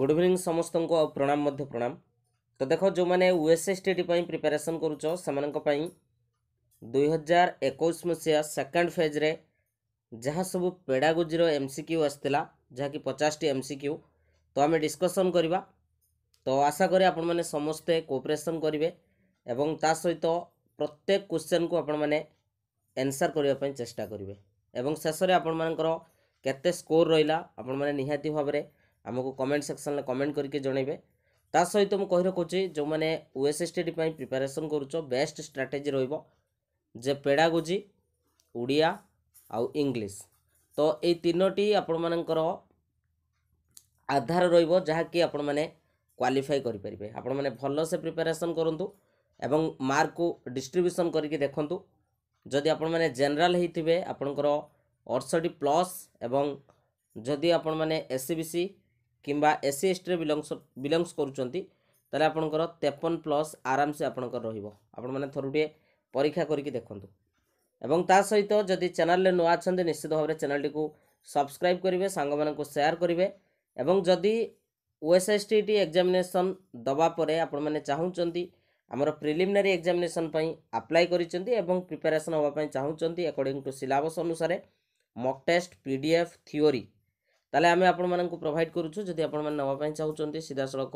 good evening ସମସ୍ତଙ୍କୁ ଆଉ ପ୍ରଣାମ ମଧ୍ୟ ପ୍ରଣାମ ତ ଦେଖ ଯେଉଁମାନେ ୟୁଏସ୍ଏସ୍ ଟି ଡି ପାଇଁ ପ୍ରିପାରେସନ୍ କରୁଛ ସେମାନଙ୍କ ପାଇଁ ଦୁଇହଜାର ଏକୋଇଶ ମସିହା ସେକେଣ୍ଡ ଫେଜ୍ରେ ଯାହା ସବୁ ପେଡ଼ାଗୋଜିର ଏମ୍ ସି କ୍ୟୁ ଆସିଥିଲା ଯାହାକି ପଚାଶଟି ଏମ୍ ସି କ୍ୟୁ ତ ଆମେ ଡିସ୍କସନ୍ କରିବା ତ ଆଶା କରେ ଆପଣମାନେ ସମସ୍ତେ କୋପରେସନ୍ କରିବେ ଏବଂ ତା ସହିତ ପ୍ରତ୍ୟେକ କ୍ୱେଶ୍ଚନ୍କୁ ଆପଣମାନେ ଏନ୍ସର୍ କରିବା ପାଇଁ ଚେଷ୍ଟା କରିବେ ଏବଂ ଶେଷରେ ଆପଣମାନଙ୍କର କେତେ ସ୍କୋର ରହିଲା ଆପଣମାନେ ନିହାତି ଭାବରେ ଆମକୁ କମେଣ୍ଟ ସେକ୍ସନ୍ରେ କମେଣ୍ଟ କରିକି ଜଣେଇବେ ତା ସହିତ ମୁଁ କହି ରଖୁଛି ଯେଉଁମାନେ ଓଏସ୍ଏସ୍ଟିଡ଼ି ପାଇଁ ପ୍ରିପାରେସନ୍ କରୁଛ ବେଷ୍ଟ ଷ୍ଟ୍ରାଟେଜି ରହିବ ଯେ ପେଡ଼ାଗୋଜି ଓଡ଼ିଆ ଆଉ ଇଂଲିଶ ତ ଏଇ ତିନୋଟି ଆପଣମାନଙ୍କର ଆଧାର ରହିବ ଯାହାକି ଆପଣମାନେ କ୍ୱାଲିଫାଇ କରିପାରିବେ ଆପଣମାନେ ଭଲସେ ପ୍ରିପାରେସନ୍ କରନ୍ତୁ ଏବଂ ମାର୍କକୁ ଡିଷ୍ଟ୍ରିବ୍ୟୁସନ୍ କରିକି ଦେଖନ୍ତୁ ଯଦି ଆପଣମାନେ ଜେନେରାଲ୍ ହେଇଥିବେ ଆପଣଙ୍କର ଅଠଷଠି ପ୍ଲସ୍ ଏବଂ ଯଦି ଆପଣମାନେ ଏସ୍ ସି ବି ସି কিংবা এসি এসটিরে বিলংস বিলংস করছেন তাহলে আপনার তেপন প্লস আরামসে আপনার রহব আপনার থরুটিয়ে পরীক্ষা করি দেখুন এবং তা সহিত যদি চ্যানেলে নূ আছেন নিশ্চিত ভাবে চ্যানেলটি সবসক্রাইব করবে সাংগ মানুষ সেয়ার করবে এবং যদি ওএসএসটিটি এক্সামিনেসন দেওয়া পরে আপনার চাহুমান আমার প্রিলিমিনারি এক্সামিনেসন আপ্লাই করেছেন এবং প্রিপারেসন হওয়া চাহুমান একর্ডিং টু সিলাবস অনুসারে মক টেস্ট পিডিএফ থিওরি তাহলে আমি আপনার প্রোভাইড করুছু যদি আপনার নেওয়া চাহুন সড়ক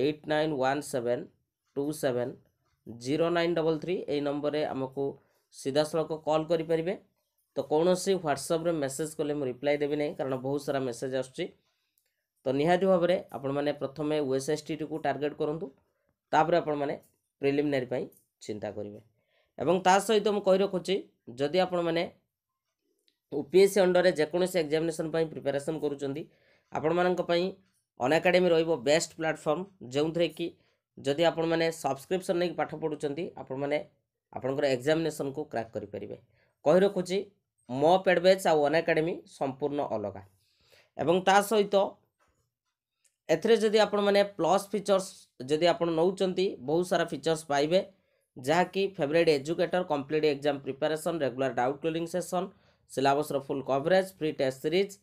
eight nine one seven two seven zero nine double three এই নম্বরে আমি সিধা সড়ক কল করে পে তো কৌশি হোয়াটসঅ্যাপে মেসেজ কলে রিপ্লাই দেবি না কারণ বহু সারা মেসেজ আসছে তো নিহতি ভাবে আপনার প্রথমে ওএসএসটিটি কু টার্গেট করতু তাপরে আপনার প্রিলিমিনারি চিন্তা করবে এবং তা সহ মু রখুছি যদি আপনার ୟୁପିଏସ୍ସି ଅଣ୍ଡରରେ ଯେକୌଣସି ଏକ୍ଜାମିନେସନ୍ ପାଇଁ ପ୍ରିପାରେସନ୍ କରୁଛନ୍ତି ଆପଣମାନଙ୍କ ପାଇଁ ଅନଆକାଡେମୀ ରହିବ ବେଷ୍ଟ ପ୍ଲାଟଫର୍ମ ଯେଉଁଥିରେ କି ଯଦି ଆପଣମାନେ ସବସ୍କ୍ରିପସନ୍ ନେଇକି ପାଠ ପଢ଼ୁଛନ୍ତି ଆପଣମାନେ ଆପଣଙ୍କର ଏକ୍ଜାମିନେସନ୍କୁ କ୍ରାକ୍ କରିପାରିବେ କହି ରଖୁଛି ମୋ ପେଡ୍ ବ୍ୟାଚ୍ ଆଉ ଅନଆକାଡେମୀ ସମ୍ପୂର୍ଣ୍ଣ ଅଲଗା ଏବଂ ତା ସହିତ ଏଥିରେ ଯଦି ଆପଣମାନେ ପ୍ଲସ୍ ଫିଚର୍ସ ଯଦି ଆପଣ ନେଉଛନ୍ତି ବହୁତ ସାରା ଫିଚର୍ସ ପାଇବେ ଯାହାକି favourite educator complete exam preparation regular doubt clearing session syllabus full coverage pre test series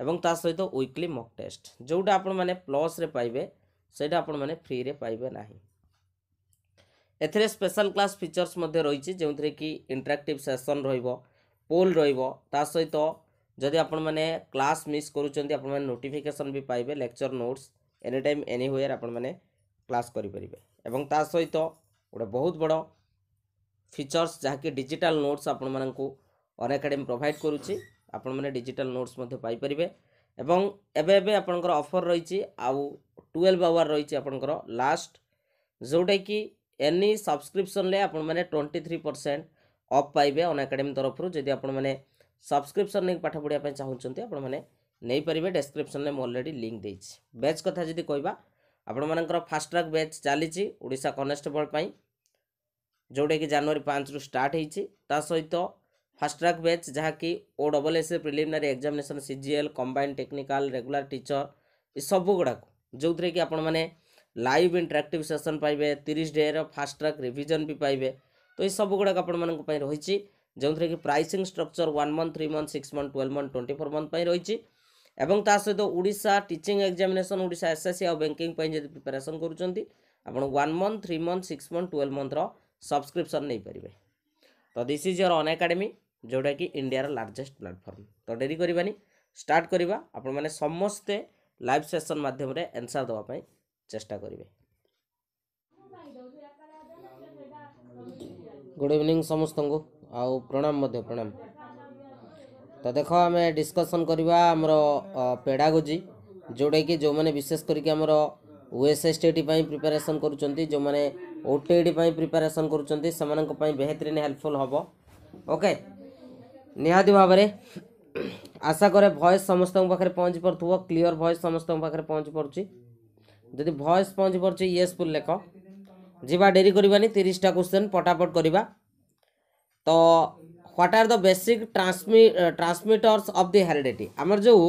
एस सहित तो विकली मक टेस्ट जोटा आप प्लस पाइबे से फ्री में पाइबे ना एपेशल क्लास फिचर्स रही जो थे कि इंटराक्टिव सेसन रोल रहीसत जदि आपने क्लास मिस करें नोटिफिकेसन भी पाइबे lecture notes any time anywhere हुएर आपलास करें सहित गोटे बहुत बड़ फिचर्स जहाँकि डिजिटल नोट्स आपण मानक ଅନ୍ ଏକାଡେମୀ ପ୍ରୋଭାଇଡ଼ କରୁଛି ଆପଣମାନେ ଡିଜିଟାଲ ନୋଟ୍ସ ମଧ୍ୟ ପାଇପାରିବେ ଏବଂ ଏବେ ଏବେ ଆପଣଙ୍କର ଅଫର୍ ରହିଛି ଆଉ ଟୁଏଲ୍ଭ ଆୱାର୍ ରହିଛି ଆପଣଙ୍କର ଲାଷ୍ଟ ଯେଉଁଟାକି ଏନି ସବସ୍କ୍ରିପ୍ସନ୍ରେ ଆପଣମାନେ ଟ୍ୱେଣ୍ଟି ଥ୍ରୀ ପରସେଣ୍ଟ ଅଫ୍ ପାଇବେ ଅନ୍ ଏକାଡେମୀ ତରଫରୁ ଯଦି ଆପଣମାନେ ସବସ୍କ୍ରିପ୍ସନ୍ ନେଇକି ପାଠ ପଢ଼ିବା ପାଇଁ ଚାହୁଁଛନ୍ତି ଆପଣମାନେ ନେଇପାରିବେ ଡେସ୍କ୍ରିପ୍ସନ୍ରେ ମୁଁ ଅଲରେଡ଼ି ଲିଙ୍କ୍ ଦେଇଛି ବ୍ୟାଚ୍ କଥା ଯଦି କହିବା ଆପଣମାନଙ୍କର ଫାଷ୍ଟଟ୍ରାକ୍ ବ୍ୟାଚ୍ ଚାଲିଛି ଓଡ଼ିଶା କନେଷ୍ଟବଳ ପାଇଁ ଯେଉଁଟାକି ଜାନୁଆରୀ ପାଞ୍ଚରୁ ଷ୍ଟାର୍ଟ ହେଇଛି ତା ସହିତ फास्ट ट्रैक बैच जहाँकि O double S preliminary examination C G L combined technical regular teacher ये सब गुड़ाक जो थे कि आप लाइव इंट्राक्ट सेसन पाइबे तीस डेर फास्ट ट्रैक रिविजन भी पाइबे तो ये सब गुड़ाक आप रही जो थे कि pricing structure one month three month six month twelve month twenty four month रही सहित ओडा टीचिंग एक्जामेसन ओडा एस एस सी आउ बैंकिंग प्रिपेरेसन कर आप one month three month six month twelve month subscription नहीं पारे तो दिस इज योर अन्एकाडेमी जोटा कि इंडिया लार्जेस्ट प्लाटफर्म तो डेरी कर स्टार्ट करवा आपण समस्ते लाइव सेसन मध्यम एनसर देवाई चेस्टा करेंगे गुड इवनिंग समस्त को आउ प्रणाम मध्य प्रणाम तो देख आम डिस्कसन करवा पेडागोजी जोटा कि जो मैंने विशेष करके ओएस एस टी प्रिपेरेसन करो मैंने ओटीईडी प्रिपेरेसन करेहतरीन हेल्पफुल हम ओके ନିହାତି ଭାବରେ ଆଶା କରେ ଭଏସ୍ ସମସ୍ତଙ୍କ ପାଖରେ ପହଞ୍ଚି ପାରୁଥିବ କ୍ଲିଅର୍ ଭଏସ୍ ସମସ୍ତଙ୍କ ପାଖରେ ପହଞ୍ଚି ପାରୁଛି ଯଦି ଭଏସ୍ ପହଞ୍ଚି ପାରୁଛି ୟେସ୍ ଫୁଲ୍ ଲେଖ ଯିବା ଡେରି କରିବାନି ତିରିଶଟା କ୍ୱେଶ୍ଚନ୍ ପଟାପଟ କରିବା ତ ହ୍ୱାଟ୍ ଆର୍ ଦ ବେସିକ୍ ଟ୍ରାନ୍ସମି ଟ୍ରାନ୍ସମିଟର୍ସ ଅଫ୍ ଦି ହେରିଡିଟି ଆମର ଯେଉଁ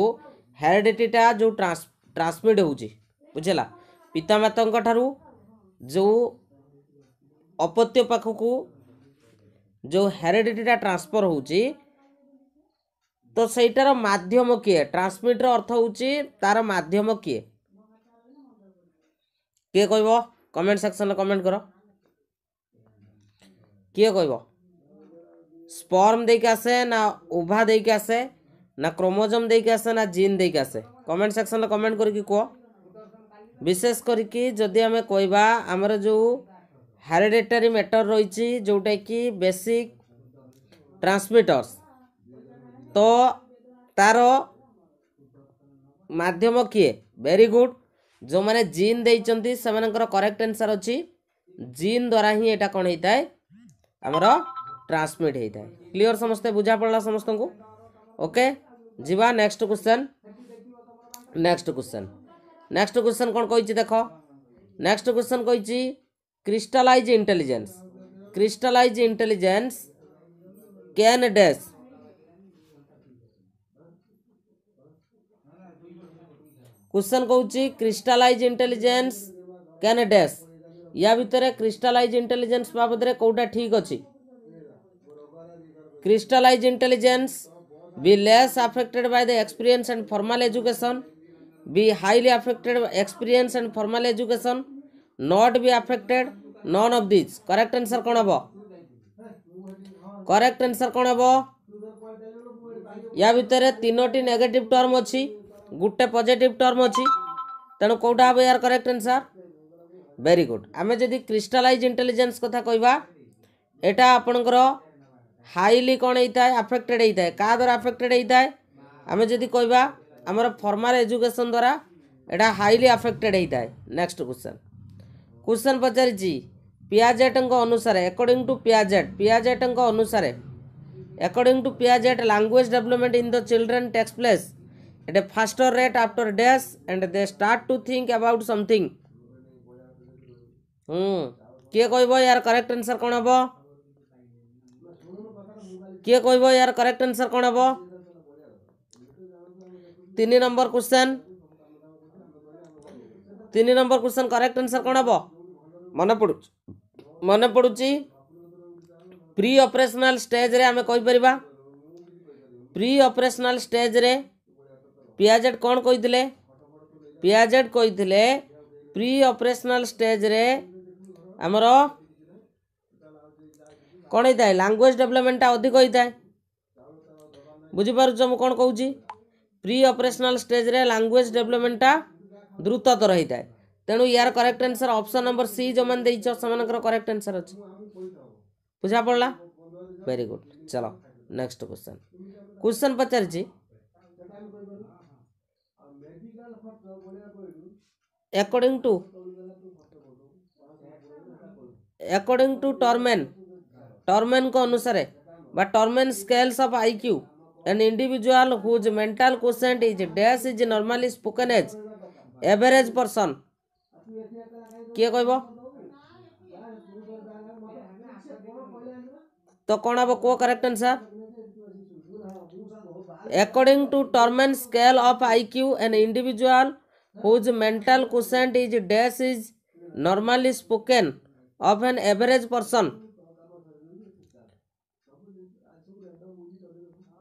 ହେରିଡିଟିଟା ଯେଉଁ ଟ୍ରାନ୍ସମିଟ୍ ହେଉଛି ବୁଝିଲା ପିତାମାତାଙ୍କ ଠାରୁ ଯେଉଁ ଅପତ୍ୟ ପାଖକୁ ଯେଉଁ ହେରିଡିଟିଟା ଟ୍ରାନ୍ସଫର୍ ହେଉଛି ତ ସେଇଟାର ମାଧ୍ୟମ କିଏ ଟ୍ରାନ୍ସମିଟ୍ର ଅର୍ଥ ହେଉଛି ତା'ର ମାଧ୍ୟମ କିଏ କିଏ କହିବ କମେଣ୍ଟ ସେକ୍ସନରେ କମେଣ୍ଟ କର କିଏ କହିବ ସ୍ପର୍ମ ଦେଇକି ଆସେ ନା ଉଭା ଦେଇକି ଆସେ ନା କ୍ରୋମୋଜମ୍ ଦେଇକି ଆସେ ନା ଜିନ୍ ଦେଇକି ଆସେ କମେଣ୍ଟ ସେକ୍ସନରେ କମେଣ୍ଟ କରିକି କୁହ ବିଶେଷ କରିକି ଯଦି ଆମେ କହିବା ଆମର ଯେଉଁ ହାରିଡେଟାରୀ ମ୍ୟାଟର୍ ରହିଛି ଯେଉଁଟାକି ବେସିକ୍ ଟ୍ରାନ୍ସମିଟର୍ସ ତ ତା'ର ମାଧ୍ୟମ କିଏ ଭେରି ଗୁଡ଼୍ ଯେଉଁମାନେ ଜିନ୍ ଦେଇଛନ୍ତି ସେମାନଙ୍କର କରେକ୍ଟ ଆନ୍ସର୍ ଅଛି ଜିନ୍ ଦ୍ୱାରା ହିଁ ଏଇଟା କ'ଣ ହେଇଥାଏ ଆମର ଟ୍ରାନ୍ସମିଟ୍ ହେଇଥାଏ କ୍ଲିଅର୍ ସମସ୍ତେ ବୁଝା ପଡ଼ିଲା ସମସ୍ତଙ୍କୁ ଓକେ ଯିବା next question next question next question କ'ଣ କହିଛି ଦେଖ ନେକ୍ସଟ କ୍ୱେଶ୍ଚନ୍ କହିଛି crystallise intelligence crystallise intelligence can dash question कौच क्रिस्टालाइज इंटेलिजेन्स कैन डैश या भितर क्रिस्टालाइज इंटेलिजेन्स बाबद कौटा ठीक अच्छी crystallise intelligence be less affected by the experience and formal education be highly affected experience and and education education not be affected none of correct answer कौन हम correct answer कौन हम या भितर तीनो नेगेटिव टर्म अच्छी ଗୋଟେ ପଜିଟିଭ୍ ଟର୍ମ ଅଛି ତେଣୁ କେଉଁଟା ହେବ ଏହାର କରେକ୍ଟ ଆନ୍ସର୍ ଭେରି ଗୁଡ଼୍ ଆମେ ଯଦି କ୍ରିଷ୍ଟାଲାଇଜ୍ ଇଣ୍ଟେଲିଜେନ୍ସ କଥା କହିବା ଏଇଟା ଆପଣଙ୍କର ହାଇଲି କ'ଣ ହେଇଥାଏ ଆଫେକ୍ଟେଡ଼୍ ହେଇଥାଏ କାହା ଦ୍ୱାରା ଆଫେକ୍ଟେଡ଼୍ ହେଇଥାଏ ଆମେ ଯଦି କହିବା ଆମର ଫର୍ମାଲ୍ ଏଜୁକେସନ୍ ଦ୍ୱାରା ଏଇଟା ହାଇଲି ଆଫେକ୍ଟେଡ଼୍ ହେଇଥାଏ ନେକ୍ସଟ କୋଶ୍ଚିନ୍ କୋଶ୍ଚିନ୍ ପଚାରିଛି ପିଆଜେଟ୍ଙ୍କ ଅନୁସାରେ ଏକର୍ଡ଼ିଂ ଟୁ ପିଆଜେଟ୍ ପିଆଜେଟ୍ଙ୍କ ଅନୁସାରେ according to Piaget language development in the children takes place at a faster rate after dash and they start to think about something hmm किए कह यार correct answer कौन हम किए कह यार करेक्ट आंसर कौन हम तीन नंबर क्वेश्चन तीन नंबर क्वेश्चन करेक्ट आंसर कौन हम मन पड़ू मन पड़ू प्री ऑपरेशनल स्टेज रे आम कहीपर प्री ऑपरेशनल स्टेज रे पिजेड कौन कही पिजेड कही प्रि स्टेज स्टेज्रे आमर कौन होता है लांगुएज डेभलपमेंटा अधिक होता है बुझीप कौन कौच प्रि अपरेसनाल स्टेज्रे लांगुएज डेभलपमेंटा द्रुततर होता है तेणु यार correct answer option number C जो मैंने देखकर करेक्ट आंसर अच्छे बुझा पड़ा वेरी गुड चलो नेक्स्ट क्वेश्चन क्वेश्चन पचार according to according to tormen tormen को अनुसार है but Terman scales of I Q an individual whose mental question is dash is normally spoken as average person किए कह तो कौन हम कौ correct answer according to Terman scale of IQ Q an individual whose mental quotient is dash is normally spoken of an average person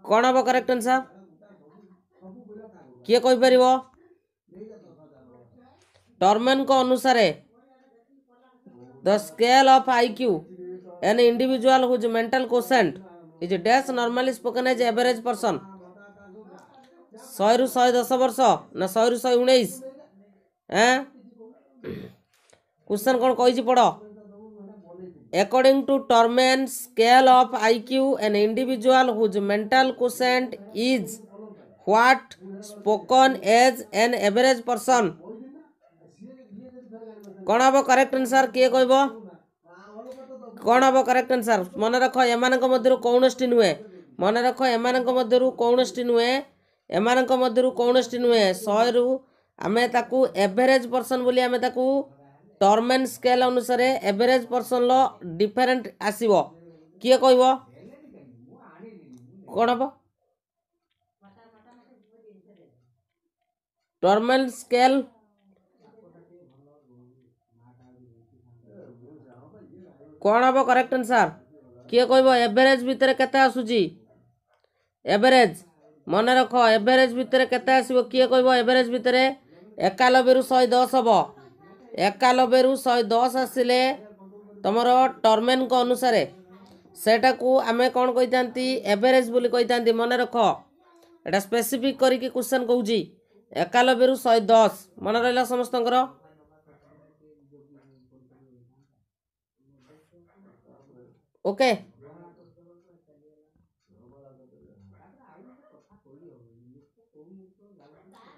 कौन हम correct answer किए कहीपर Terman को अनुसार the scale of IQ an individual whose mental question is dash normally spoken as average person ଶହେରୁ ଶହେ ଦଶ ବର୍ଷ ନା ଶହେରୁ ଶହେ ଉଣେଇଶ ଏଁ କ୍ୱେଶ୍ଚନ୍ କ'ଣ କହିଛି ପଢ଼ according to Terman scale of IQ an individual whose mental quotient is what spoken as an average person कौन हम करेक्ट आंसर किए कह कौन हम करेक्ट आंसर मन रख एम कौन नुहे मन रख एम कौन नुहे ଏମାନଙ୍କ ମଧ୍ୟରୁ କୌଣସି ନୁହେଁ ଶହେରୁ ଆମେ ତାକୁ ଏଭରେଜ୍ ପର୍ସନ୍ ବୋଲି ଆମେ ତାକୁ ଟର୍ମେନ୍ ସ୍କେଲ୍ ଅନୁସାରେ ଏଭରେଜ୍ ପର୍ସନ୍ର ଡିଫରେଣ୍ଟ ଆସିବ କିଏ କହିବ କ'ଣ ହେବ ଟର୍ମେନ୍ ସ୍କେଲ୍ କ'ଣ ହେବ କରେକ୍ଟ ଆନ୍ସର୍ କିଏ କହିବ ଏଭରେଜ୍ ଭିତରେ କେତେ ଆସୁଛି ଏଭରେଜ୍ ମନେ ରଖ ଏଭରେଜ୍ ଭିତରେ କେତେ ଆସିବ କିଏ କହିବ ଏଭରେଜ୍ ଭିତରେ ଏକାନବେରୁ ଶହେ ଦଶ ହେବ ଏକାନବେରୁ ଶହେ ଦଶ ଆସିଲେ ତୁମର ଟର୍ମେନ୍ଙ୍କ ଅନୁସାରେ ସେଇଟାକୁ ଆମେ କ'ଣ କହିଥାନ୍ତି ଏଭରେଜ୍ ବୋଲି କହିଥାନ୍ତି ମନେ ରଖ ଏଇଟା ସ୍ପେସିଫିକ୍ କରିକି କ୍ୱେଶ୍ଚନ୍ କହୁଛି ଏକାନବେରୁ ଶହେ ଦଶ ମନେ ରହିଲା ସମସ୍ତଙ୍କର okay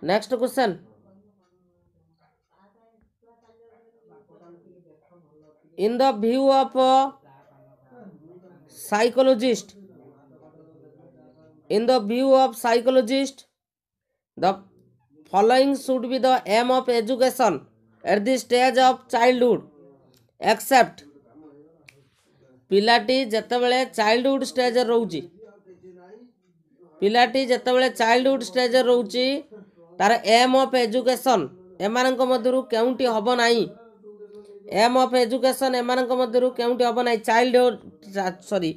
next question in the view of psychologist in the view of psychologist the following should be the aim of education at the stage of childhood except पाटी जितेबले चाइल्डहुड स्टेज रोचे पाटी जितेबले चाइल्डहुड स्टेज रोचे ତାର M of education ଏମାନଙ୍କ ମଧ୍ୟରୁ କେଉଁଠି ହେବ ନାହିଁ ଏମ୍ ଅଫ୍ ଏଜୁକେସନ୍ ଏମାନଙ୍କ ମଧ୍ୟରୁ କେଉଁଠି ହେବ ନାହିଁ ଚାଇଲ୍ଡହୁଡ଼୍ ସରି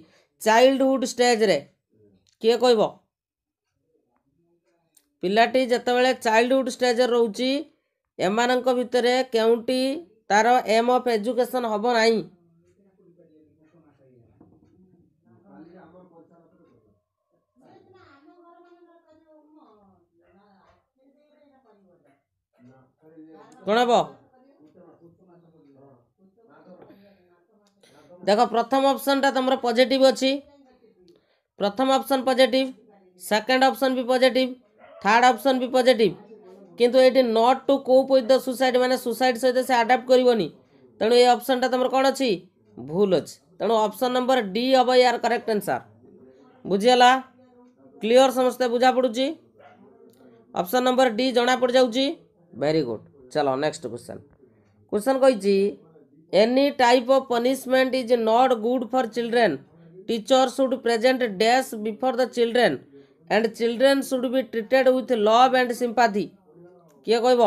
ଚାଇଲ୍ଡହୁଡ଼୍ ଷ୍ଟେଜ୍ରେ କିଏ କହିବ ପିଲାଟି ଯେତେବେଳେ ଚାଇଲ୍ଡହୁଡ଼୍ ଷ୍ଟେଜ୍ରେ ରହୁଛି ଏମାନଙ୍କ ଭିତରେ କେଉଁଠି ତାର ଏମ୍ ଅଫ୍ ଏଜୁକେସନ୍ ହେବ ନାହିଁ କ'ଣ ହେବ ଦେଖ ପ୍ରଥମ ଅପସନ୍ଟା ତୁମର ପଜିଟିଭ୍ ଅଛି ପ୍ରଥମ ଅପସନ୍ ପଜିଟିଭ୍ ସେକେଣ୍ଡ ଅପସନ୍ ବି ପଜିଟିଭ୍ ଥାର୍ଡ଼ ଅପସନ୍ ବି ପଜିଟିଭ୍ କିନ୍ତୁ ଏଇଠି not to cope with the suicide ମାନେ ସୁସାଇଡ଼୍ ସହିତ ସେ ଆଡାପ୍ଟ କରିବନି ତେଣୁ ଏ ଅପସନ୍ଟା ତୁମର କ'ଣ ଅଛି ଭୁଲ ଅଛି ତେଣୁ ଅପସନ୍ ନମ୍ବର ଡି ହେବ ଏହାର କରେକ୍ଟ ଆନ୍ସର୍ ବୁଝିଗଲା କ୍ଲିଅର୍ ସମସ୍ତେ ବୁଝା ପଡ଼ୁଛି ଅପସନ୍ ନମ୍ବର ଡି ଜଣା ପଡ଼ିଯାଉଛି ଭେରି ଗୁଡ଼୍ चलो नेक्स्ट क्वेश्चन क्वेश्चन कही any type of punishment is not good for children teacher should present dash before the children and children should be treated with love and sympathy किए कह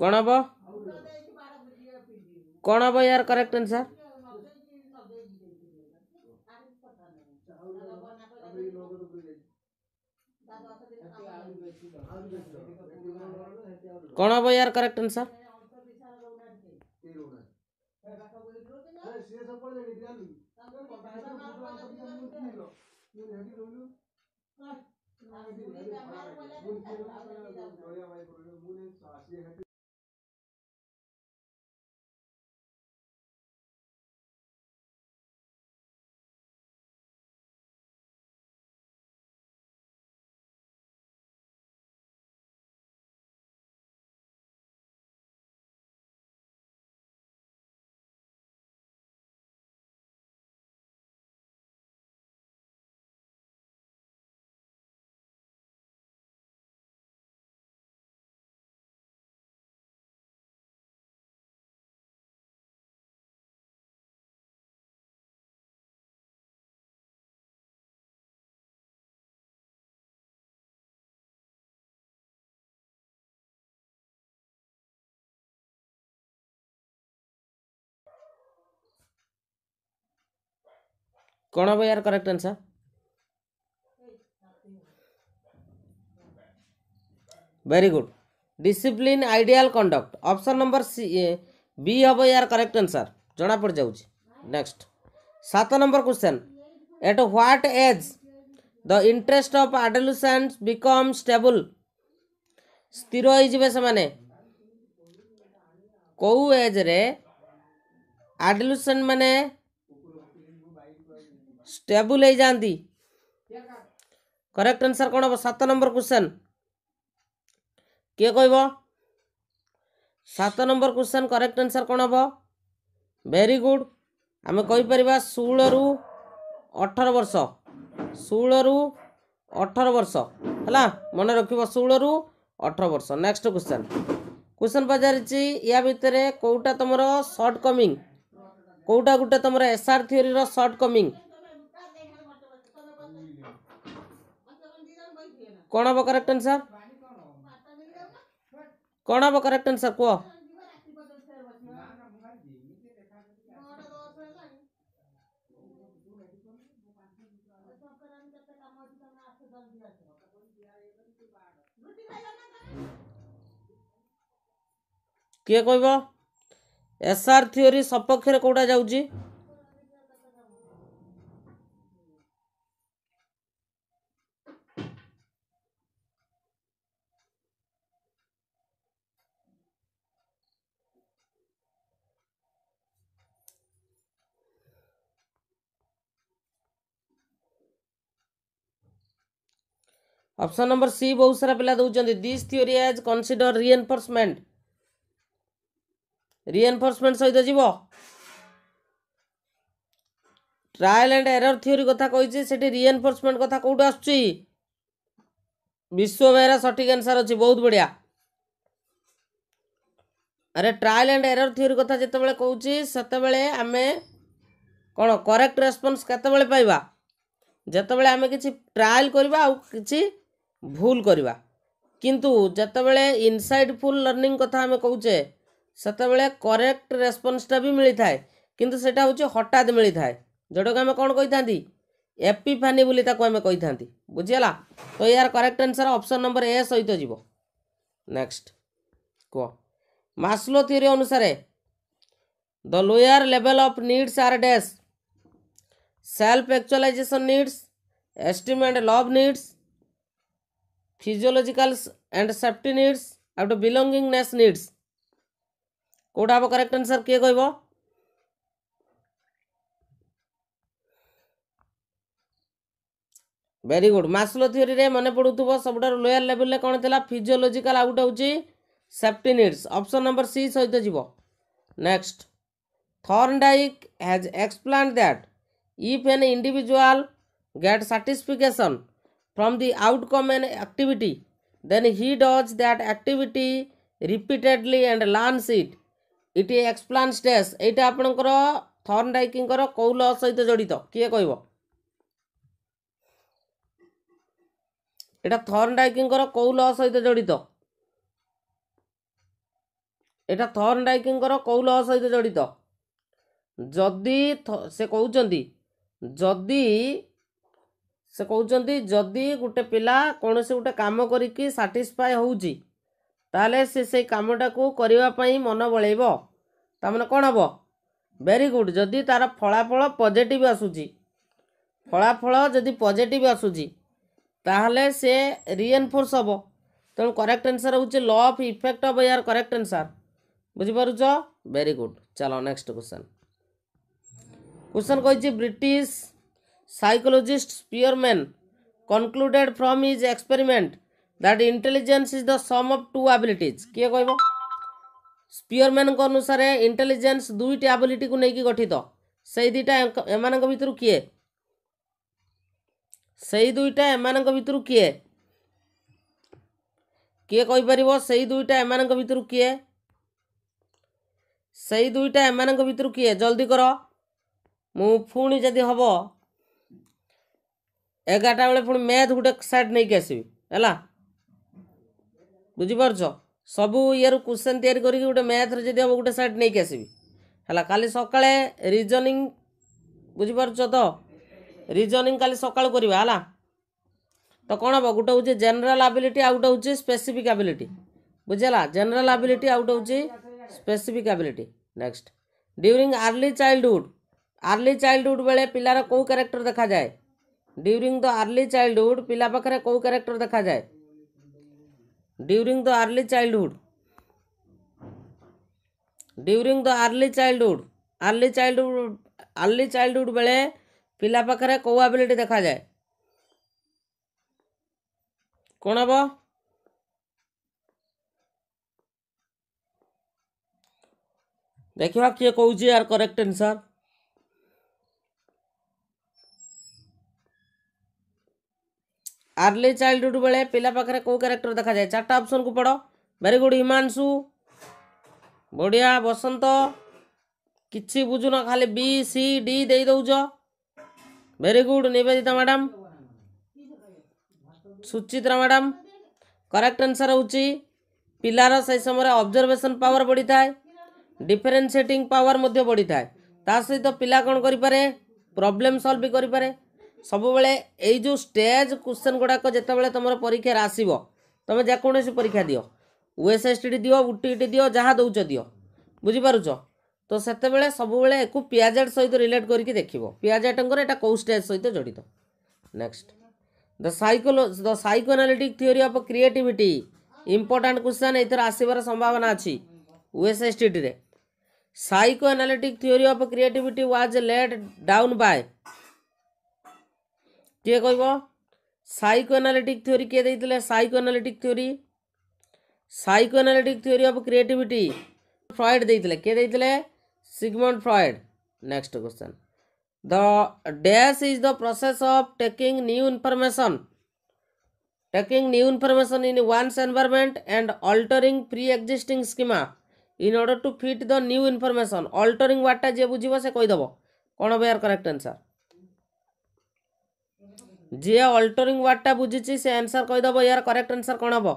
कौन हम कौन हम यार करेक्ट आंसर कौन हम यार करेक्ट आंसर कौन है यार correct answer very good discipline ideal conduct option number C बी हम यार करेक्ट आंसर जना पड़ जाऊँ नेक्स्ट सात number question at what age the interest of adolescent become stable स्थिर होने कौ एज्रे आडलुसेंट मैंने ଷ୍ଟେବୁଲ ହେଇଯାଆନ୍ତି କରେକ୍ଟ ଆନ୍ସର୍ କ'ଣ ହେବ ସାତ ନମ୍ବର କୋଶ୍ଚେନ୍ କିଏ କହିବ ସାତ ନମ୍ବର କୋଶ୍ଚେନ୍ କରେକ୍ଟ ଆନ୍ସର୍ କ'ଣ ହେବ ଭେରି ଗୁଡ଼୍ ଆମେ କହିପାରିବା ଷୋହଳରୁ ଅଠର ବର୍ଷ ଷୋହଳରୁ ଅଠର ବର୍ଷ ହେଲା ମନେ ରଖିବ ଷୋହଳରୁ ଅଠର ବର୍ଷ ନେକ୍ସଟ କୋଶ୍ଚେନ୍ କୋଶ୍ଚେନ୍ ପଚାରିଛି ୟା ଭିତରେ କେଉଁଟା ତୁମର ସର୍ଟ କମିଂ କେଉଁଟା ଗୋଟେ ତୁମର ଏସ୍ ଆର୍ ଥିଓରିର ସର୍ଟ କମିଂ कौन हम करेक्ट आंसर कौन हम करेक्ट आंसर कह किए कह एसआर थीओरी सपक्ष कौटा जा ଅପସନ୍ ନମ୍ବର ସି ବହୁତ ସାରା ପିଲା ଦେଉଛନ୍ତି this theory as consider reinforcement reinforcement ସହିତ ଯିବ ଟ୍ରାଏଲ୍ ଆଣ୍ଡ ଏରର ଥିଓରି କଥା କହିଛି ସେଠି ରିଏନଫୋର୍ସମେଣ୍ଟ କଥା କେଉଁଠୁ ଆସୁଛି ବିଶ୍ୱ ବେହେରା ସଠିକ୍ ଆନ୍ସର୍ ଅଛି ବହୁତ ବଢ଼ିଆ ଆରେ ଟ୍ରାଏଲ୍ ଆଣ୍ଡ ଏରର ଥିଓରି କଥା ଯେତେବେଳେ କହୁଛି ସେତେବେଳେ ଆମେ କ'ଣ କରେକ୍ଟ ରେସ୍ପନ୍ସ କେତେବେଳେ ପାଇବା ଯେତେବେଳେ ଆମେ କିଛି ଟ୍ରାଏଲ୍ କରିବା ଆଉ କିଛି ଭୁଲ କରିବା କିନ୍ତୁ ଯେତେବେଳେ ଇନସାଇଡ଼ଫୁଲ୍ ଲର୍ଣ୍ଣିଂ କଥା ଆମେ କହୁଛେ ସେତେବେଳେ କରେକ୍ଟ ରେସ୍ପନ୍ସଟା ବି ମିଳିଥାଏ କିନ୍ତୁ ସେଇଟା ହେଉଛି ହଠାତ୍ ମିଳିଥାଏ ଯେଉଁଟାକୁ ଆମେ କ'ଣ କହିଥାନ୍ତି ଏପିଫାନି ବୋଲି ତାକୁ ଆମେ କହିଥାନ୍ତି ବୁଝିଗଲା ତ ଏହାର correct answer option number A ସହିତ ଯିବ ନେକ୍ସଟ କୁହ ମାସ୍ଲୋ ଥିଓରି ଅନୁସାରେ the lower level of needs are dash self actualisation needs esteem and love needs physiological and safety needs after belongingness needs কোটা হব করেক্ট আনসার কে কইব very good Maslow theory মনে পড়ুব সবুঠার lower level কোণ লা physiological আউট হচ্ছে safety needs option number C সহিত যাব next Thorndike has explained that if an individual get satisfaction from the outcome an activity then he does that activity repeatedly and learns it it explain ଷ୍ଟେସ୍ ଏଇଟା ଆପଣଙ୍କର ଥର୍ନ ଡାଇକିଙ୍କର କୌଲ ସହିତ ଜଡ଼ିତ କିଏ କହିବ ଏଇଟା ଥର୍ନ ଡାଇକିଙ୍କର କୌଲ ସହିତ ଜଡ଼ିତ ଏଇଟା ଥର୍ନ ଡାଇକିଙ୍କର କୌଲ ସହିତ ଜଡ଼ିତ ଯଦି ସେ କହୁଛନ୍ତି ଯଦି ସେ କହୁଛନ୍ତି ଯଦି ଗୋଟେ ପିଲା କୌଣସି ଗୋଟେ କାମ କରିକି ସାଟିସ୍ଫାଏ ହେଉଛି ତାହେଲେ ସେ ସେଇ କାମଟାକୁ କରିବା ପାଇଁ ମନ ବଳେଇବ ତାମାନେ କ'ଣ ହେବ ଭେରି ଗୁଡ଼୍ ଯଦି ତା'ର ଫଳାଫଳ ପଜିଟିଭ୍ ଆସୁଛି ଫଳାଫଳ ଯଦି ପଜିଟିଭ୍ ଆସୁଛି ତାହେଲେ ସେ ରିଏନ୍ଫୋର୍ସ ହେବ ତେଣୁ କରେକ୍ଟ ଆନ୍ସର୍ ହେଉଛି ଲ ଅଫ୍ ଇଫେକ୍ଟ ଅଫ୍ ଇୟାର କରେକ୍ଟ ଆନ୍ସର୍ ବୁଝିପାରୁଛ ଭେରି ଗୁଡ଼୍ ଚାଲ ନେକ୍ସଟ କୋଶ୍ଚିନ୍ କୋଶ୍ଚିନ୍ କହିଛି British psychologist Spearman concluded from his experiment that intelligence is the sum of two abilities किए कह स्पीयरमैन अनुसार इंटेलिजेंस दुईट आबिलिटी को लेकिन गठित से दुईटा एम भर किए से दुईटा एम भर किए किए कहीपर से दुईटा एम भर किए से दुईटा एम भर किए जल्दी कर मु पुणी जदि हम एगारटा बेले पुणी मैथ गोटे सैड नहीं आसवि है बुझीप सबू ईर क्वेश्चन या गोटे मैथ रे हम गोटे सैड नहीं आसबि है का सका रिजनिंग बुझीप तो रिजनिंग का सका है तो कौन हम गोटे हूँ जेनराल आबिलिटी आउ गोटे हूँ स्पेसीफिक आबिलिटी बुझेगा जेनराल आबिलिटी आउ गोटे हूँ specific ability next during early childhood early childhood बेले पिलार कौ क्यारेक्टर देखा जाए ड्यूरींग द आर्ली चाइल्डहुड पिला पाखे कौ क्यारेक्टर देखा जाए during the early childhood during the early childhood early childhood early childhood बेले पिला पाखे कौ आबिलिटी देखा जाए कौन हम देखा किए कौच करेक्ट आंसर अर्ली चाइल्डहुड बेले पिला पाखे कौ क्यारेक्टर देखा जाए चार्टा अपसन को पढ़ भेरी गुड हिमांशु बढ़िया बसंत किसी बुझुन खाली बी सी डी दे दौ very good Nivedita madam Suchitra madam correct answer हो पिलार से समय अब्जरभेसन पावर बढ़ी थाए डिफरेन्सीएटिंग पावर बढ़ी थाए सहित पिला कौन करें प्रोब्लेम सल्व भी करें ସବୁବେଳେ ଏଇ ଯେଉଁ ଷ୍ଟେଜ୍ କ୍ୱେଶ୍ଚନ୍ ଗୁଡ଼ାକ ଯେତେବେଳେ ତୁମର ପରୀକ୍ଷାରେ ଆସିବ ତୁମେ ଯେକୌଣସି ପରୀକ୍ଷା ଦିଅ ଓଏସ୍ ଏସ୍ ଟି ଦିଅ ଉଟି ଇଟି ଦିଅ ଯାହା ଦେଉଛ ଦିଅ ବୁଝିପାରୁଛ ତ ସେତେବେଳେ ସବୁବେଳେ ଏକୁ ପିଆଜେଟ୍ ସହିତ ରିଲେଟ୍ କରିକି ଦେଖିବ ପିଆଜେଟ୍ଙ୍କର ଏଇଟା କେଉଁ ଷ୍ଟେଜ୍ ସହିତ ଜଡ଼ିତ ନେକ୍ସଟ୍ ଦ ସାଇକୋଲୋ the psychoanalytic theory of creativity important question ଏଥିରେ ଆସିବାର ସମ୍ଭାବନା ଅଛି ଓଏସ୍ ଏସ୍ ଟିରେ psycho analytic theory of creativity was let down by କିଏ କହିବ ସାଇକୋ ଆନାଲିଟିକ୍ ଥିଓରି କିଏ ଦେଇଥିଲେ psycho analytic theory psycho analytic theory of creativity Freud ଦେଇଥିଲେ କିଏ ଦେଇଥିଲେ Sigmund Freud next question the dash is the process of taking new information taking new information in one's environment and altering pre existing schema in order to fit the new information altering ୱାର୍ଡ଼ଟା ଯିଏ ବୁଝିବ ସେ କହିଦେବ କ'ଣ ହେବ ଏହାର correct answer ଯିଏ ଅଲ୍ଟରିଂ ୱାର୍ଡ଼ଟା ବୁଝିଛି ସେ ଆନ୍ସର୍ କହିଦେବ ଏହାର କରେକ୍ଟ ଆନ୍ସର୍ କ'ଣ ହେବ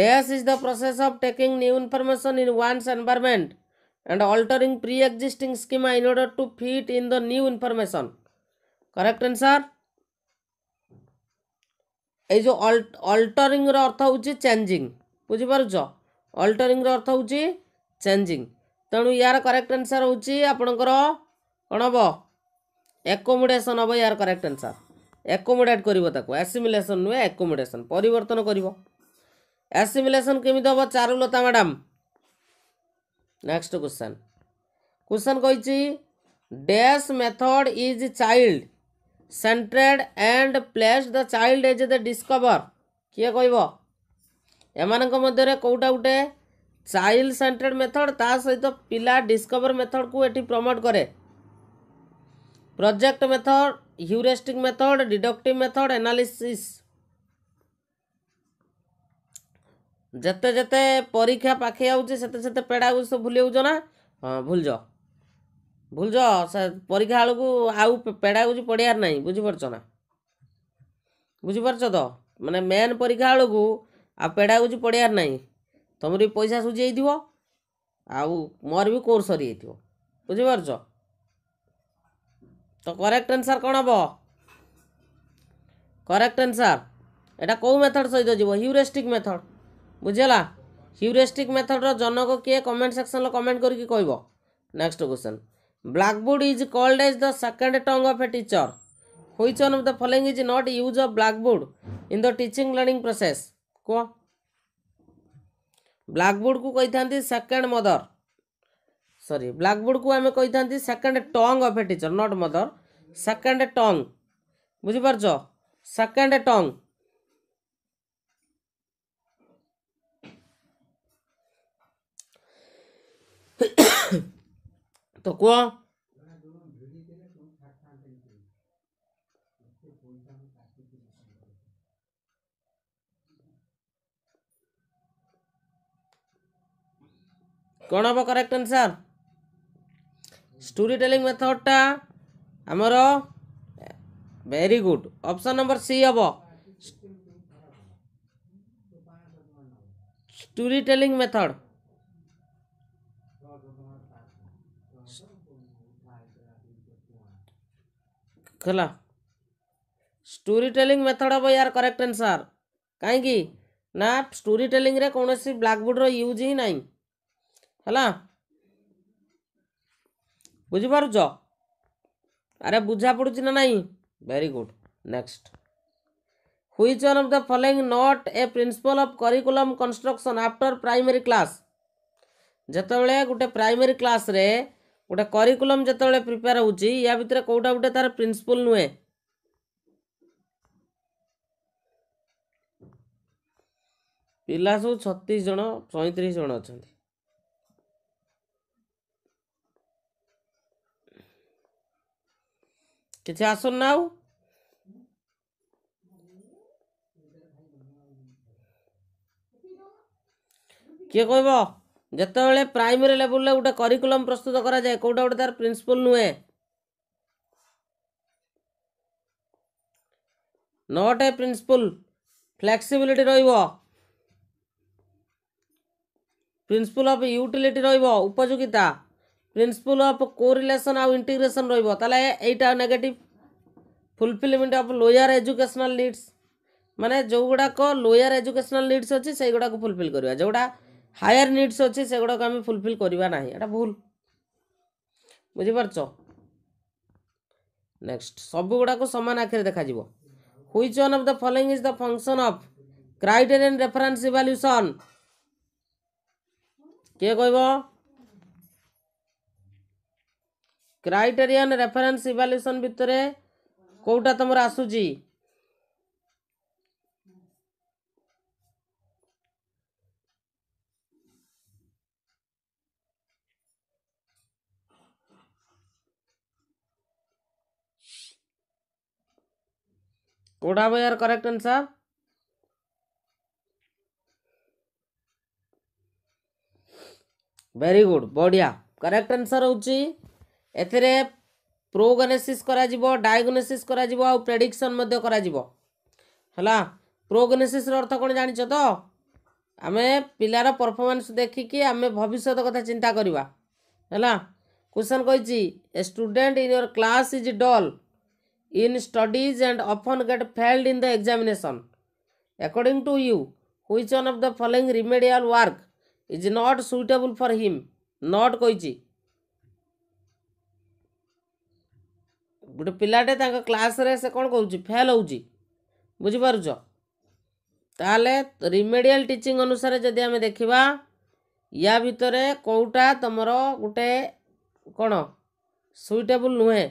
dash is the process of taking new information in one's environment and altering pre existing schema in order to fit in the new information correct answer ଏଇ ଯେଉଁ ଅଲ୍ଟରିଂର ଅର୍ଥ ହେଉଛି ଚେଞ୍ଜିଂ ବୁଝିପାରୁଛ ଅଲ୍ଟରିଂର ଅର୍ଥ ହେଉଛି ଚେଞ୍ଜିଂ ତେଣୁ ଏହାର କରେକ୍ଟ ଆନ୍ସର୍ ହେଉଛି ଆପଣଙ୍କର କ'ଣ ହେବ ଏକୋମୋଡେସନ୍ ହେବ ଏହାର କରେକ୍ଟ ଆନ୍ସର୍ ଏକୋମୋଡେଟ୍ କରିବ ତାକୁ ଆସିମିଲେସନ୍ ନୁହେଁ ଏକୋମୋଡେସନ୍ ପରିବର୍ତ୍ତନ କରିବ ଆସିମିଲେସନ୍ କେମିତି ହେବ Charulata madam next question question କହିଛି dash method is child centred and place the child as the discover କିଏ କହିବ ଏମାନଙ୍କ ମଧ୍ୟରେ କେଉଁଟା ଗୋଟେ ଚାଇଲ୍ଡ ସେଣ୍ଟ୍ରେଡ୍ ମେଥଡ଼ ତା ସହିତ ପିଲା ଡିସ୍କଭର୍ ମେଥଡ଼କୁ ଏଠି ପ୍ରମୋଟ୍ କରେ project method heuristic method deductive method analysis যেতে যেতে পরীক্ষা পাখে যাচ্ছে সেতে সেতে পেড়া সব ভুলে যাচ্ছ না হ্যাঁ ভুল যাও ভুল যাও পরীক্ষা বেড়ে আউ পেড়া পড়িয়ার নাই বুঝিপারছ না বুঝিপারছ তো মানে মেন পরীক্ষা বেড়ে আর পেড়া পড়িয়ার নাই তোমার পয়সা সুঝি যাই আউ মোর বি কোর্স সরি যাই বুঝিপারছ তো করেক্ট আনসার কোণ হব করেক্ট আনসার এটা কেউ মেথড সহ যাব হিউরেস্টিক মেথড বুঝিলা হিউরেস্টিক মেথডর জনক কি কমেন্ট সেকশন কমেন্ট করি কহব next question blackboard is called as the second tongue of a teacher which one of the following is not use of blackboard in the teaching learning process କୁହ ବ୍ଲାକ୍ବୋର୍ଡ଼କୁ କହିଥାନ୍ତି second ମଦର सरी ब्लाकबोर्ड को आम कही था second tongue of a teacher not mother second tongue बुझिपार second tongue तो कह कौन हम करेक्ट आंसर स्टोरी टेलींग মেথডটা আমার very good option number C হব स्टोरी टेलींग মেথড खोला स्टोरी टेलिंग मेथड हम यार करेक्ट आंसर कहीं ना स्टोरी टेलिंग रे कौन ब्लाकबोर्ड यूज ही ना है ବୁଝିପାରୁଛ ଆରେ ବୁଝା ପଡ଼ୁଛି ନା ନାହିଁ very good next which one of the following not a principle of curriculum construction after primary class ଯେତେବେଳେ ଗୋଟେ ପ୍ରାଇମେରୀ କ୍ଲାସ୍ରେ ଗୋଟେ କରିକୁଲମ୍ ଯେତେବେଳେ ପ୍ରିପେୟାର ହେଉଛି ୟା ଭିତରେ କେଉଁଟା ଗୋଟେ ତା'ର ପ୍ରିନ୍ସିପଲ୍ ନୁହେଁ ପିଲା ସବୁ ଛତିଶ ଜଣ ସଇଁତିରିଶ ଜଣ ଅଛନ୍ତି चाचा आसन ना किए कह जिते प्राइमरी लेवल गोटे करिकुलम प्रस्तुत करा जाए कौटा गोटे तार प्रिंसिपल नुहे नौटे principle flexibility principle of utility रोजोगिता ପ୍ରିନ୍ସିପୁଲ୍ ଅଫ୍ କୋରିଲେସନ୍ ଆଉ ଇଣ୍ଟିଗ୍ରେସନ୍ ରହିବ ତାହେଲେ ଏଇଟା negative fulfilment of lower educational needs ମାନେ ଯେଉଁଗୁଡ଼ାକ ଲୋୟର ଏଜୁକେସନାଲ୍ ନିଡ୍ସ ଅଛି ସେଇଗୁଡ଼ାକୁ ଫୁଲଫିଲ୍ କରିବା ଯେଉଁଗୁଡ଼ା ହାୟର ନିଡ୍ସ ଅଛି ସେଗୁଡ଼ାକୁ ଆମେ ଫୁଲଫିଲ୍ କରିବା ନାହିଁ ଏଇଟା ଭୁଲ ବୁଝିପାରୁଛ ନେକ୍ସଟ ସବୁଗୁଡ଼ାକୁ ସମାନ ଆଖିରେ ଦେଖାଯିବ which one of the following is the function of criterion reference evaluation କିଏ କହିବ क्राइटेरियन रेफरेंस इवाल्युएसन भितर कौटा तुम आसूरी कौटा यार करेक्ट आंसर वेरी गुड बढ़िया करेक्ट आंसर हो ଏଥିରେ ପ୍ରୋଗନେସିସ୍ प्रेडिक्शन ଡାୟଗ୍ନୋସିସ୍ କରାଯିବ ଆଉ ପ୍ରେଡିକ୍ସନ୍ ମଧ୍ୟ କରାଯିବ ହେଲା ପ୍ରୋଗନେସିସ୍ର ଅର୍ଥ କ'ଣ ଜାଣିଛ ତ ଆମେ ପିଲାର ପରଫର୍ମାନ୍ସ ଦେଖିକି ଆମେ ଭବିଷ୍ୟତ କଥା ଚିନ୍ତା କରିବା ହେଲା क्वेश्चन कही a student in your class is dull in studies and often get failed in the examination according to you which one of the following remedial work is not suitable for him not कही ଗୋଟେ ପିଲାଟେ ତାଙ୍କ କ୍ଲାସ୍ରେ ସେ କ'ଣ କରୁଛି fail ହେଉଛି ବୁଝିପାରୁଛ ତାହେଲେ ରିମେଡ଼ିଆଲ୍ ଟିଚିଂ ଅନୁସାରେ ଯଦି ଆମେ ଦେଖିବା ୟା ଭିତରେ କେଉଁଟା ତୁମର ଗୋଟେ କ'ଣ ସୁଇଟେବୁଲ୍ ନୁହେଁ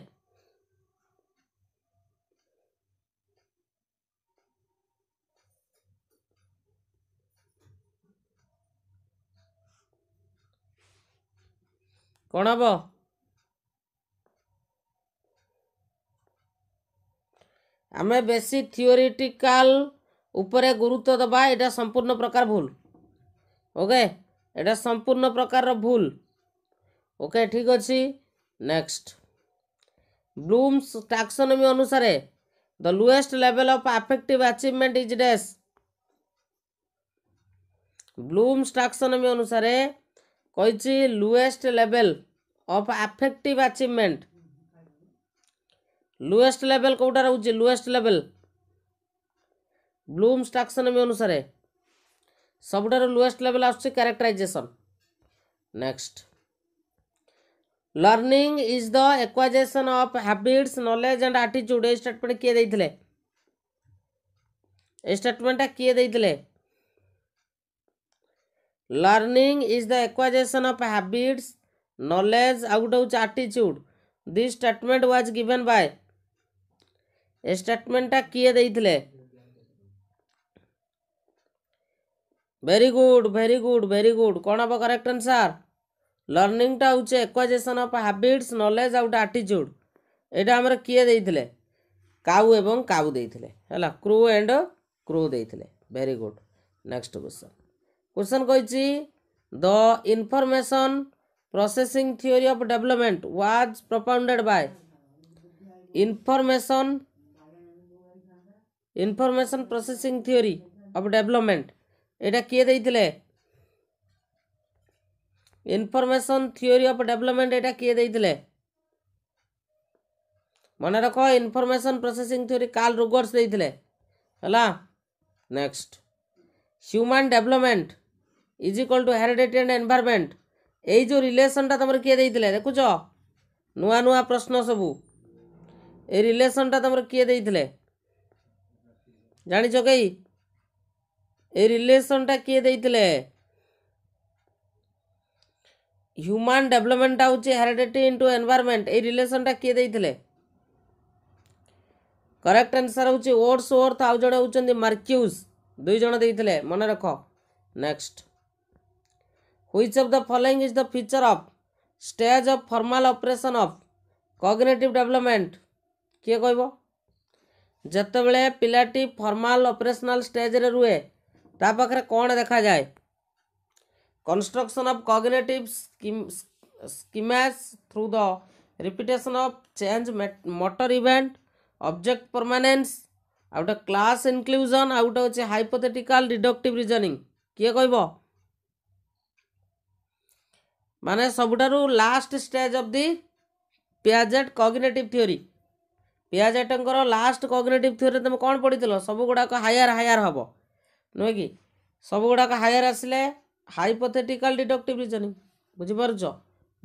କ'ଣ ହେବ ଆମେ ବେଶୀ ଥିଓରିଟିକାଲ ଉପରେ ଗୁରୁତ୍ୱ ଦେବା ଏଇଟା ସମ୍ପୂର୍ଣ୍ଣ ପ୍ରକାର ଭୁଲ ଓକେ ଏଇଟା ସମ୍ପୂର୍ଣ୍ଣ ପ୍ରକାରର ଭୁଲ ଓକେ ଠିକ୍ ଅଛି ନେକ୍ସଟ ବ୍ଲୁମ୍ସ ଟାକ୍ସନମି ଅନୁସାରେ the lowest level of affective achievement is dash Bloom's taxonomy ଅନୁସାରେ କହିଛି lowest level of affective achievement lowest level कौटा रोज लोएस्ट लेवल ब्लूम स्टाक्सनमी अनुसार सब lowest level characterisation next learning is the acquisition of habits knowledge and आटीच्यूड ये statement किए देते स्टेटमेंटा किए देते learning is the acquisition of habits knowledge आउ गोटे हूँ आटीच्यूड this statement was given by ଏ ଷ୍ଟେଟମେଣ୍ଟଟା କିଏ ଦେଇଥିଲେ very good very good very good କ'ଣ ହବ କରେକ୍ଟ ଆନ୍ସର୍ ଲର୍ଣ୍ଣିଂଟା ହେଉଛି ଏକ୍ୱାଜେସନ୍ ଅଫ୍ ହାବିଟ୍ସ ନଲେଜ୍ ଆଉଟ୍ ଆଟିଚ୍ୟୁଡ଼୍ ଏଇଟା ଆମର କିଏ ଦେଇଥିଲେ କାଉ ଏବଂ କାଉ ଦେଇଥିଲେ ହେଲା କ୍ରୁ ଏଣ୍ଡ କ୍ରୁ ଦେଇଥିଲେ very good next question question କହିଛି ଦ information processing theory of development was ପ୍ରପାଉଣ୍ଡେଡ଼୍ bye information information processing theory of development ଏଇଟା କିଏ ଦେଇଥିଲେ ଇନଫର୍ମେସନ୍ ଥିଓରି ଅଫ୍ ଡେଭଲପମେଣ୍ଟ ଏଇଟା କିଏ ଦେଇଥିଲେ ମନେ ରଖ information processing theory Carl Rogers ଦେଇଥିଲେ ହେଲା next human development is equal to heredity and environment ଏଇ ଯେଉଁ ରିଲେସନ୍ଟା ତୁମର କିଏ ଦେଇଥିଲେ ଦେଖୁଛ ନୂଆ ନୂଆ ପ୍ରଶ୍ନ ସବୁ ଏ ରିଲେସନ୍ଟା ତୁମର କିଏ ଦେଇଥିଲେ ଜାଣିଛ କେହି ଏ ରିଲେସନ୍ଟା କିଏ ଦେଇଥିଲେ ହ୍ୟୁମାନ ଡେଭଲପମେଣ୍ଟଟା ହେଉଛି ହେରିଡିଟି ଇଣ୍ଟୁ ଏନଭାରମେଣ୍ଟ ଏଇ ରିଲେସନ୍ଟା କିଏ ଦେଇଥିଲେ କରେକ୍ଟ ଆନ୍ସର୍ ହେଉଛି ଓଟ୍ସ ଓର୍ଥ ଆଉ ଜଣେ ହେଉଛନ୍ତି ମାର୍କ୍ୟୁଜ୍ ଦୁଇ ଜଣ ଦେଇଥିଲେ ମନେ ରଖ next which of the following is the feature of stage of formal operation of cognitive development କିଏ କହିବ ଯେତେବେଳେ ପିଲାଟି ଫର୍ମାଲ୍ ଅପରେସନାଲ୍ ଷ୍ଟେଜ୍ରେ ରୁହେ ତା ପାଖରେ କ'ଣ ଦେଖାଯାଏ construction of cognitive schemas through the repetition of change motor event object permanence ଆଉ ଗୋଟେ କ୍ଲାସ୍ ଇନକ୍ଲୁଜନ୍ ଆଉ ଗୋଟେ ହେଉଛି ହାଇପୋଥେଟିକାଲ୍ ଡିଡକ୍ଟିଭ୍ ରିଜନିଂ କିଏ କହିବ ମାନେ ସବୁଠାରୁ last stage of the Piaget cognitive theory Piaget last cognitive theory तुम कौन पढ़ी सब गुड़ाक हायर हायर हम नुह कि सब गुड़ाक हायर आसे हाइपोथेटिकल डिडक्टिव रिजनिंग बुझिप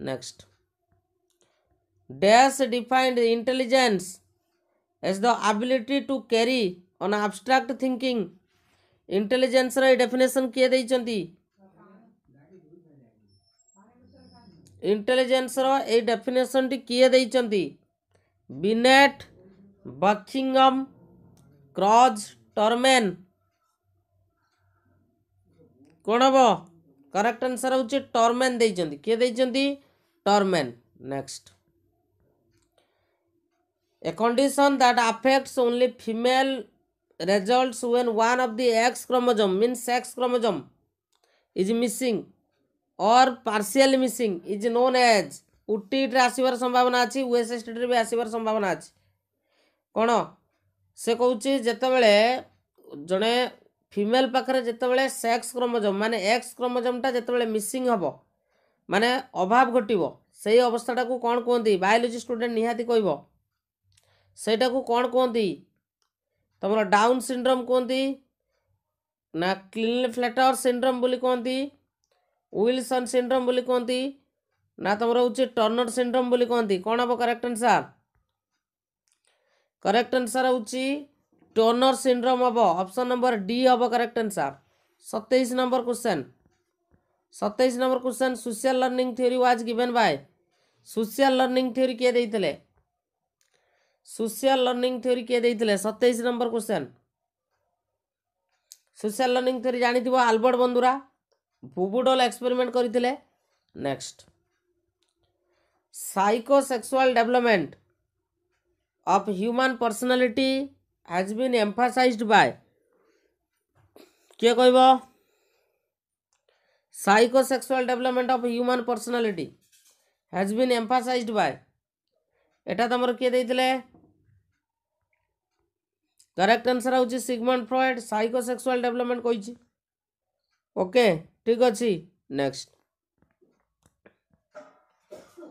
next dash defined intelligence as the ability to carry on abstract thinking intelligence रेफिनेसन किए दे इंटेलीजेन्स रेफिनेसन टी किए देनेट बक्सिंगम क्रज टर्मेन कौन हम करेक्ट आंसर हूँ टर्मेन दे किए दे Terman next a condition that affects only female results when one of the X chromosome mean X chromosome is missing or partial missing is known as उटीट्रे आसवर संभावना अच्छी वेस्ट एस्टेट भी आसवर संभावना अच्छी କ'ଣ ସେ କହୁଛି ଯେତେବେଳେ ଜଣେ ଫିମେଲ୍ ପାଖରେ ଯେତେବେଳେ ସେକ୍ସ କ୍ରୋମୋଜମ୍ ମାନେ ଏକ୍ସ କ୍ରୋମୋଜମ୍ଟା ଯେତେବେଳେ ମିସିଂ ହେବ ମାନେ ଅଭାବ ଘଟିବ ସେଇ ଅବସ୍ଥାଟାକୁ କ'ଣ କୁହନ୍ତି ବାୟୋଲୋଜି ଷ୍ଟୁଡେଣ୍ଟ ନିହାତି କହିବ ସେଇଟାକୁ କ'ଣ କୁହନ୍ତି ତୁମର ଡାଉନ୍ ସିଣ୍ଡ୍ରୋମ୍ କୁହନ୍ତି ନା କ୍ଲିନ୍ ଫ୍ଲେଟର୍ ସିଣ୍ଡ୍ରୋମ୍ ବୋଲି କୁହନ୍ତି ୱିଲସନ୍ ସିଣ୍ଡ୍ରୋମ୍ ବୋଲି କୁହନ୍ତି ନା ତୁମର ହେଉଛି ଟର୍ନର ସିଣ୍ଡ୍ରୋମ୍ ବୋଲି କୁହନ୍ତି କ'ଣ ହେବ କରେକ୍ଟ ଆନ୍ସର୍ କରେକ୍ଟ ଆନ୍ସର ହେଉଛି ଟୋନର ସିଣ୍ଡ୍ରୋମ୍ ହେବ ଅପସନ୍ ନମ୍ବର ଡି ହେବ କରେକ୍ଟ ଆନ୍ସର ସତେଇଶ ନମ୍ବର କୋଶ୍ଚେନ୍ ସତେଇଶ number question social learning theory was given by social learning theory କିଏ ଦେଇଥିଲେ ସୋସିଆଲ ଲର୍ଣ୍ଣିଂ ଥିଓରି କିଏ ଦେଇଥିଲେ ସତେଇଶ number question social learning theory ଜାଣିଥିବ ଆଲବର୍ଟ ବନ୍ଧୁରା ଭୁବୁଡ଼ଲ ଏକ୍ସପେରିମେଣ୍ଟ କରିଥିଲେ next psycho development of human personality has been emphasized by କିଏ କହିବ psychosexual development of human personality has bin emphasize by ଏଟା ତୁମର କିଏ ଦେଇଥିଲେ କରେକ୍ଟ ଆନ୍ସର୍ ହେଉଛି ସିଗମଣ୍ଡ ଫ୍ରଏଡ୍ ସାଇକୋସେକ୍ସୁଆଲ ଡେଭଲପମେଣ୍ଟ କହିଛି ଓକେ ଠିକ୍ ଅଛି next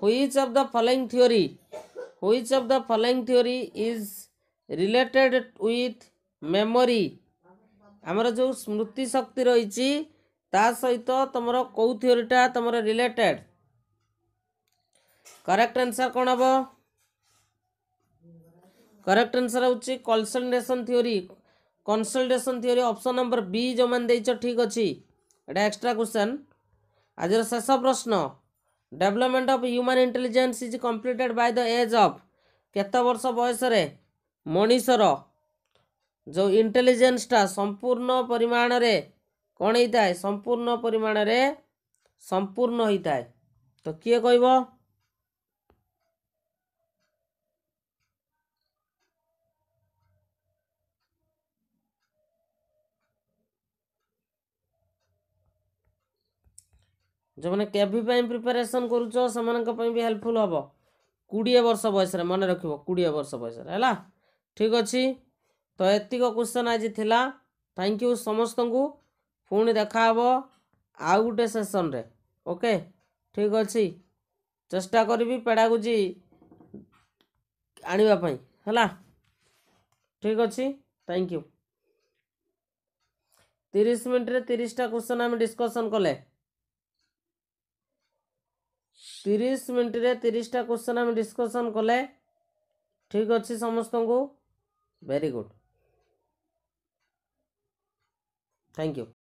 which of the following theory which of the following theory is related with memory ଆମର ଯେଉଁ ସ୍ମୃତି ଶକ୍ତି ରହିଛି ତା ସହିତ ତୁମର କେଉଁ ଥିଓରିଟା ତୁମର ରିଲେଟେଡ଼ କରେକ୍ଟ ଆନ୍ସର୍ କ'ଣ ହେବ କରେକ୍ଟ ଆନ୍ସର୍ ହେଉଛି consultation theory consultation theory option number B ଯେଉଁମାନେ ଦେଇଛ ଠିକ୍ ଅଛି ଏଇଟା ଏକ୍ସଟ୍ରା କ୍ୱେଶ୍ଚନ୍ ଆଜିର ଶେଷ ପ୍ରଶ୍ନ development of human intelligence is completed by the age of କେତେ ବର୍ଷ ବୟସରେ ମଣିଷର ଯେଉଁ ଇଣ୍ଟେଲିଜେନ୍ସଟା ସମ୍ପୂର୍ଣ୍ଣ ପରିମାଣରେ କ'ଣ ହେଇଥାଏ ସମ୍ପୂର୍ଣ୍ଣ ପରିମାଣରେ ସମ୍ପୂର୍ଣ୍ଣ ହେଇଥାଏ ତ କିଏ କହିବ ଯେଉଁମାନେ କେ ଭି ପାଇଁ ପ୍ରିପାରେସନ୍ କରୁଛ ସେମାନଙ୍କ ପାଇଁ ବି ହେଲ୍ପଫୁଲ୍ ହେବ କୋଡ଼ିଏ ବର୍ଷ ବୟସରେ ମନେ ରଖିବ କୋଡ଼ିଏ ବର୍ଷ ବୟସରେ ହେଲା ଠିକ୍ ଅଛି ତ ଏତିକ କୋଶ୍ଚିନ୍ ଆଜି ଥିଲା ଥ୍ୟାଙ୍କ ୟୁ ସମସ୍ତଙ୍କୁ ପୁଣି ଦେଖା ହେବ ଆଉ ଗୋଟେ ସେସନ୍ରେ ଓକେ ଠିକ୍ ଅଛି ଚେଷ୍ଟା କରିବି ପେଡ଼ାଗୁଜି ଆଣିବା ପାଇଁ ହେଲା ଠିକ୍ ଅଛି ଥ୍ୟାଙ୍କ ୟୁ ତିରିଶ ମିନିଟ୍ରେ ତିରିଶଟା କୋଶ୍ଚିନ୍ ଆମେ ଡିସ୍କସନ୍ କଲେ তিরিশ মিনিটে তিরিশটা কোশ্চেন আমি ডিসকসন কলে ঠিক অছি সমস্ত ভেরি গুড থ্যাংক ইউ